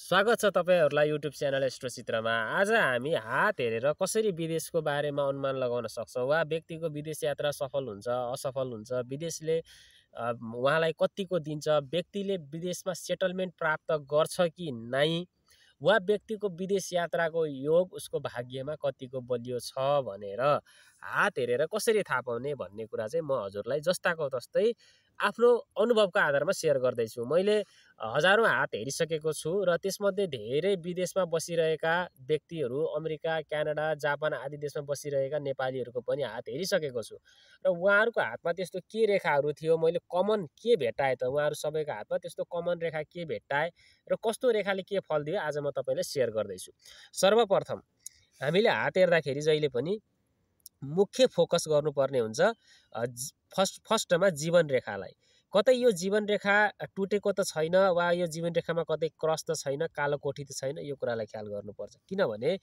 स्वागत छ तपाईँहरूलाई युट्युब च्यानल चित्रमा आज हामी हात हेरेर कसरी विदेशको बारेमा अनुमान लगाउन सक्छौँ वा व्यक्तिको विदेश यात्रा सफल हुन्छ असफल हुन्छ विदेशले उहाँलाई कतिको दिन्छ व्यक्तिले विदेशमा सेटलमेन्ट प्राप्त गर्छ कि नै वा व्यक्तिको विदेश यात्राको योग उसको भाग्यमा कतिको बलियो छ भनेर हात हेरेर कसरी थाहा पाउने भन्ने कुरा चाहिँ म हजुरलाई जस्ताको तस्तै आफ्नो अनुभवको आधारमा सेयर गर्दैछु मैले हजारौँ हात हेरिसकेको छु र त्यसमध्ये धेरै विदेशमा बसिरहेका व्यक्तिहरू अमेरिका क्यानाडा जापान आदि देशमा बसिरहेका नेपालीहरूको पनि हात हेरिसकेको छु र उहाँहरूको हातमा त्यस्तो के रेखाहरू थियो मैले कमन के भेट्टाएँ त उहाँहरू सबैको हातमा त्यस्तो कमन रेखा के भेट्टाएँ र कस्तो रेखाले के फल दियो आज म तपाईँलाई सेयर गर्दैछु सर्वप्रथम हामीले हात हेर्दाखेरि जहिले पनि मुख्य फोकस गर्नुपर्ने हुन्छ फर्स्ट फर्स्टमा जीवन रेखालाई कतै यो जीवन रेखा टुटेको त छैन वा यो जीवन रेखामा कतै क्रस त छैन कालो कोठी त छैन यो कुरालाई ख्याल गर्नुपर्छ किनभने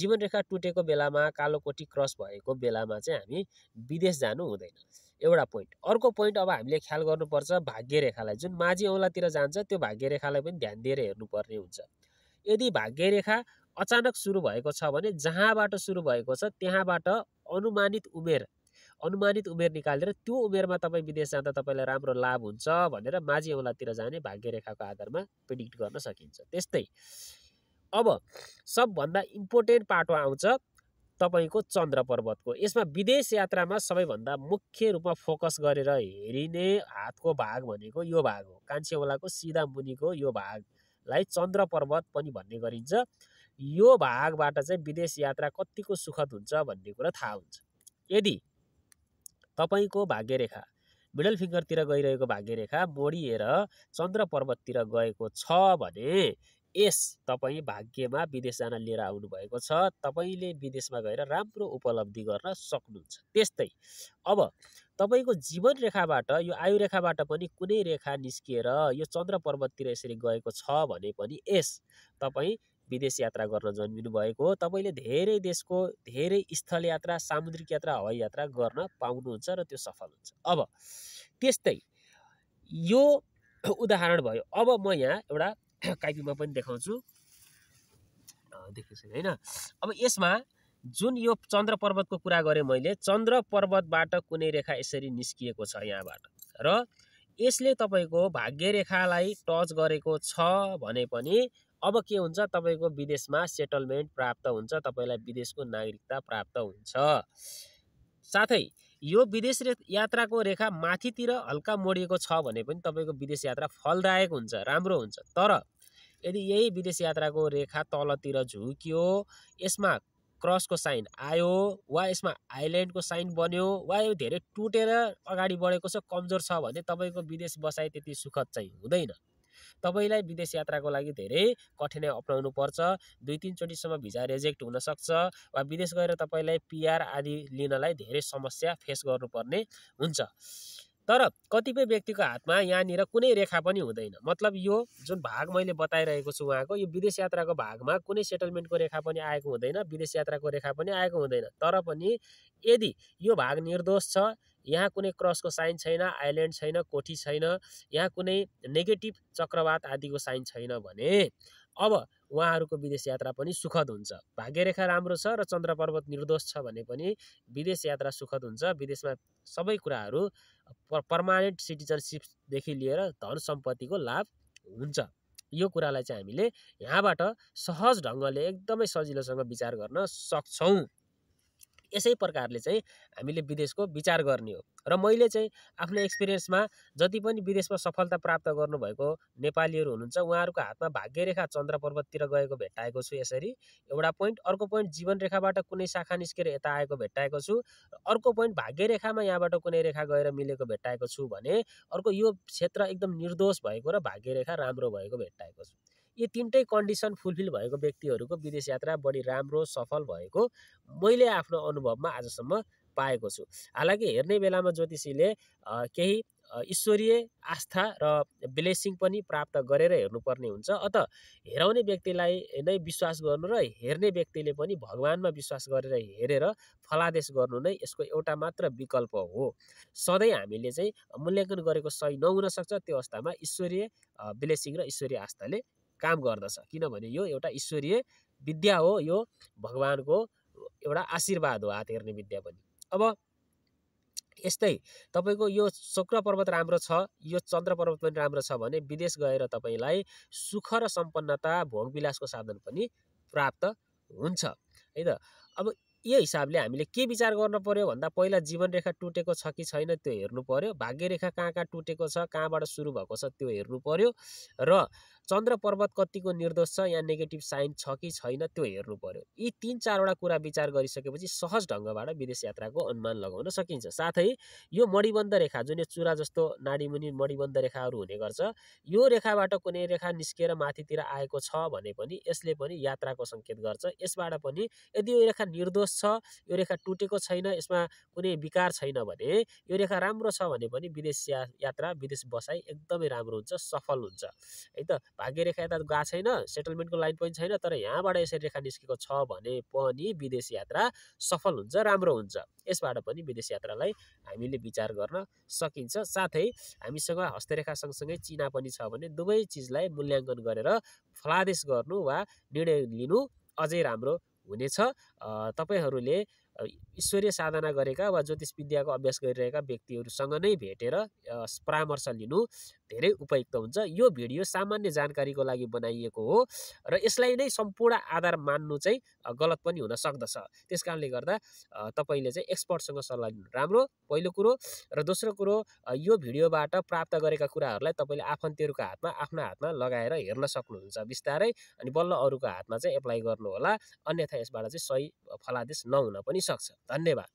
जीवन रेखा टुटेको बेलामा कालो कोठी क्रस भएको बेलामा चाहिँ हामी विदेश जानु हुँदैन एउटा पोइन्ट अर्को पोइन्ट अब हामीले ख्याल गर्नुपर्छ भाग्य रेखालाई जुन माझी औँलातिर जान्छ त्यो भाग्य रेखालाई पनि ध्यान दिएर हेर्नुपर्ने हुन्छ यदि भाग्य रेखा अचानक सुरु भएको छ भने जहाँबाट सुरु भएको छ त्यहाँबाट अनुमानित उमेर अनुमानित उमेर निकालेर त्यो उमेरमा तपाईँ विदेश जाँदा तपाईँलाई राम्रो लाभ हुन्छ भनेर माझी औँलातिर जाने भाग्य रेखाको आधारमा प्रिडिक्ट गर्न सकिन्छ त्यस्तै अब सबभन्दा इम्पोर्टेन्ट पाटो आउँछ तपाईँको चन्द्र पर्वतको यसमा विदेश यात्रामा सबैभन्दा मुख्य रूपमा फोकस गरेर हेरिने हातको भाग भनेको यो भाग हो कान्छेवालाको सिधा मुनिको यो भागलाई चन्द्र पर्वत पनि भन्ने गरिन्छ यो भागबाट चाहिँ विदेश यात्रा कत्तिको सुखद हुन्छ भन्ने कुरा थाहा हुन्छ यदि तपाईँको भाग्यरेखा मिडल फिङ्गरतिर गइरहेको भाग्यरेखा मोडिएर चन्द्र पर्वततिर गएको छ भने यस तपाईँ भाग्यमा विदेश जान लिएर आउनुभएको छ तपाईँले विदेशमा गएर राम्रो उपलब्धि गर्न सक्नुहुन्छ त्यस्तै अब तपाईँको जीवन रेखाबाट यो आयु रेखाबाट पनि कुनै रेखा निस्किएर यो चन्द्र पर्वततिर यसरी गएको छ भने पनि यस तपाईँ विदेश यात्रा गर्न जन्मिनु भएको हो तपाईँले धेरै देशको धेरै स्थल यात्रा सामुद्रिक यात्रा हवाई यात्रा गर्न पाउनुहुन्छ र त्यो सफल हुन्छ अब त्यस्तै यो उदाहरण भयो अब म यहाँ एउटा कापीमा पनि देखाउँछु देखिसकेँ होइन अब यसमा जुन यो चन्द्र पर्वतको कुरा गरेँ मैले चन्द्र पर्वतबाट कुनै रेखा यसरी निस्किएको छ यहाँबाट र यसले तपाईँको भाग्य रेखालाई टच गरेको छ भने पनि अब के हुन्छ तपाईँको विदेशमा सेटलमेन्ट प्राप्त हुन्छ तपाईँलाई विदेशको नागरिकता प्राप्त हुन्छ साथै यो विदेश यात्राको रेखा माथितिर हल्का मोडिएको छ भने पनि तपाईँको विदेश यात्रा फलदायक हुन्छ राम्रो हुन्छ तर यदि यही विदेश यात्राको रेखा तलतिर झुक्यो यसमा क्रसको साइन आयो वा यसमा आइल्यान्डको साइन बन्यो वा यो धेरै टुटेर अगाडि बढेको छ कमजोर छ भने तपाईँको विदेश बसाइ त्यति सुखद चाहिँ हुँदैन तपाईँलाई विदेश यात्राको लागि धेरै कठिनाइ अप्नाउनु पर्छ दुई तिनचोटिसम्म भिजा रिजेक्ट हुनसक्छ वा विदेश गएर तपाईँलाई पिआर आदि लिनलाई धेरै समस्या फेस गर्नुपर्ने हुन्छ तर कतिपय व्यक्तिको हातमा यहाँनिर कुनै रेखा पनि हुँदैन मतलब यो जुन भाग मैले बताइरहेको छु उहाँको यो विदेश यात्राको भागमा कुनै सेटलमेन्टको रेखा पनि आएको हुँदैन विदेश यात्राको रेखा पनि आएको हुँदैन तर पनि यदि यो भाग निर्दोष छ यहाँ कुनै क्रसको साइन छैन आइल्यान्ड छैन कोठी छैन यहाँ कुनै नेगेटिभ चक्रवात आदिको साइन छैन भने अब उहाँहरूको विदेश यात्रा पनि सुखद हुन्छ भाग्यरेखा राम्रो छ र चन्द्र पर्वत निर्दोष छ भने पनि विदेश यात्रा सुखद हुन्छ विदेशमा सबै कुराहरू पर्मानेन्ट सिटिजनसिपदेखि लिएर धन सम्पत्तिको लाभ हुन्छ यो कुरालाई चाहिँ हामीले यहाँबाट सहज ढङ्गले एकदमै सजिलोसँग विचार गर्न सक्छौँ यसै प्रकारले चाहिँ हामीले विदेशको विचार गर्ने हो र मैले चाहिँ आफ्नो एक्सपिरियन्समा जति पनि विदेशमा सफलता प्राप्त गर्नुभएको नेपालीहरू हुनुहुन्छ उहाँहरूको हातमा भाग्य रेखा चन्द्र पर्वततिर गएको भेट्टाएको छु यसरी एउटा पोइन्ट अर्को पोइन्ट जीवन रेखाबाट कुनै शाखा निस्केर यता आएको भेट्टाएको छु अर्को पोइन्ट रेखामा यहाँबाट कुनै रेखा गएर मिलेको भेट्टाएको छु भने अर्को यो क्षेत्र एकदम निर्दोष भएको र भाग्य रेखा राम्रो भएको भेट्टाएको छु यी तिनटै कन्डिसन फुलफिल भएको व्यक्तिहरूको विदेश यात्रा बढी राम्रो सफल भएको मैले आफ्नो अनुभवमा आजसम्म पाएको छु हालाकि हेर्ने बेलामा ज्योतिषीले केही ईश्वरीय आस्था र ब्लेसिङ पनि प्राप्त गरेर हेर्नुपर्ने हुन्छ अत हेराउने व्यक्तिलाई नै विश्वास गर्नु र हेर्ने व्यक्तिले पनि भगवान्मा विश्वास गरेर हेरेर फलादेश गर्नु नै यसको एउटा मात्र विकल्प हो सधैँ हामीले चाहिँ मूल्याङ्कन गरेको सही नहुनसक्छ त्यो अवस्थामा ईश्वरीय ब्लेसिङ र ईश्वरीय आस्थाले काम गर्दछ किनभने यो एउटा ईश्वरीय विद्या हो यो भगवान्को एउटा आशीर्वाद हो हात हेर्ने विद्या पनि अब यस्तै तपाईँको यो शुक्र पर्वत राम्रो छ यो चन्द्र पर्वत पनि राम्रो छ भने विदेश गएर तपाईँलाई सुख र सम्पन्नता भोगविलासको साधन पनि प्राप्त हुन्छ है त अब यो हिसाबले हामीले के विचार गर्नु पऱ्यो भन्दा पहिला जीवन रेखा टुटेको छ कि छैन त्यो हेर्नु पऱ्यो रेखा कहाँ कहाँ टुटेको छ कहाँबाट सुरु भएको छ त्यो हेर्नु पऱ्यो र चन्द्र पर्वत कतिको निर्दोष छ या नेगेटिभ साइन छ कि छैन त्यो हेर्नु पर्यो यी तिन चारवटा कुरा विचार गरिसकेपछि सहज ढङ्गबाट विदेश यात्राको अनुमान लगाउन सकिन्छ साथै यो मणिबन्ध रेखा जुन यो चुरा जस्तो नाडीमुनि मणिबन्ध रेखाहरू हुने गर्छ यो रेखाबाट कुनै रेखा निस्किएर माथितिर आएको छ भने पनि यसले पनि यात्राको सङ्केत गर्छ यसबाट पनि यदि यो रेखा निर्दोष छ यो रेखा टुटेको छैन यसमा कुनै विकार छैन भने यो रेखा राम्रो छ भने पनि विदेश यात्रा विदेश बसाइ एकदमै राम्रो हुन्छ सफल हुन्छ है त भाग्य रेखा यता गएको छैन सेटलमेन्टको लाइन पनि छैन तर यहाँबाट यसरी रेखा निस्केको छ भने पनि विदेश यात्रा सफल हुन्छ राम्रो हुन्छ यसबाट पनि विदेश यात्रालाई हामीले विचार गर्न सकिन्छ साथै हामीसँग हस्तरेखा सँगसँगै चिना पनि छ भने दुवै चिजलाई मूल्याङ्कन गरेर फलादेश गर्नु वा निर्णय लिनु अझै राम्रो हुनेछ तपाईँहरूले ईश्वरीय साधना गरेका वा ज्योतिष विद्याको अभ्यास गरिरहेका व्यक्तिहरूसँग नै भेटेर परामर्श लिनु धेरै उपयुक्त हुन्छ यो भिडियो सामान्य जानकारीको लागि बनाइएको हो र यसलाई नै सम्पूर्ण आधार मान्नु चाहिँ गलत पनि हुन सक्दछ त्यस कारणले गर्दा तपाईँले चाहिँ एक्सपर्टसँग सल्लाह लिनु राम्रो पहिलो कुरो र दोस्रो कुरो यो भिडियोबाट प्राप्त गरेका कुराहरूलाई तपाईँले आफन्तहरूको हातमा आफ्ना हातमा लगाएर हेर्न सक्नुहुन्छ बिस्तारै अनि बल्ल अरूको हातमा चाहिँ एप्लाई गर्नुहोला अन्यथा यसबाट चाहिँ सही फलादेश नहुन पनि सक्छ 咱那吧。